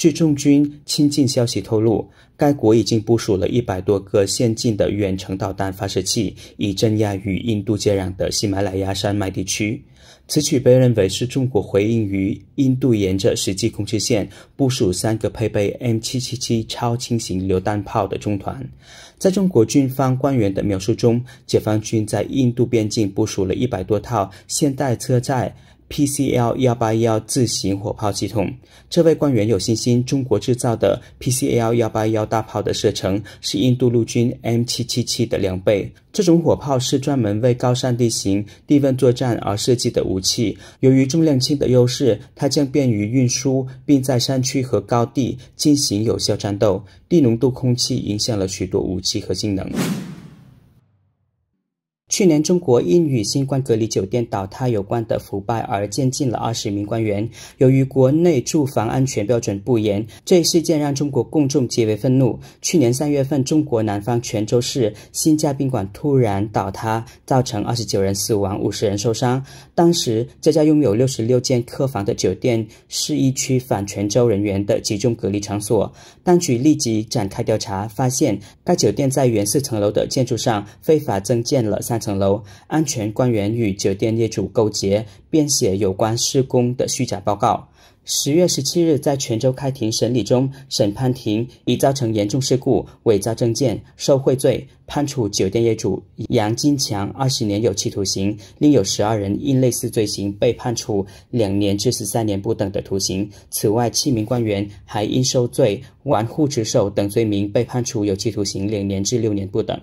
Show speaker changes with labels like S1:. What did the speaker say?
S1: 据中军亲近消息透露，该国已经部署了一百多个先进的远程导弹发射器，以镇压与印度接壤的喜马拉雅山脉地区。此举被认为是中国回应于印度沿着实际控制线部署三个配备 M777 超轻型榴弹炮的中团。在中国军方官员的描述中，解放军在印度边境部署了一百多套现代车载。PCL181 自行火炮系统。这位官员有信心，中国制造的 PCL181 大炮的射程是印度陆军 M777 的两倍。这种火炮是专门为高山地形、低温作战而设计的武器。由于重量轻的优势，它将便于运输，并在山区和高地进行有效战斗。低浓度空气影响了许多武器和性能。去年，中国因与新冠隔离酒店倒塌有关的腐败而监禁了二十名官员。由于国内住房安全标准不严，这一事件让中国公众极为愤怒。去年三月份，中国南方泉州市新家宾馆突然倒塌，造成二十九人死亡、五十人受伤。当时，这家拥有六十六间客房的酒店是一区反泉州人员的集中隔离场所。当局立即展开调查，发现该酒店在原四层楼的建筑上非法增建了三层。楼安全官员与酒店业主勾结，编写有关施工的虚假报告。十月十七日，在泉州开庭审理中，审判庭以造成严重事故、伪造证件、受贿罪，判处酒店业主杨金强二十年有期徒刑，另有十二人因类似罪行被判处两年至十三年不等的徒刑。此外，七名官员还因受罪、玩忽职守等罪名被判处有期徒刑两年至六年不等。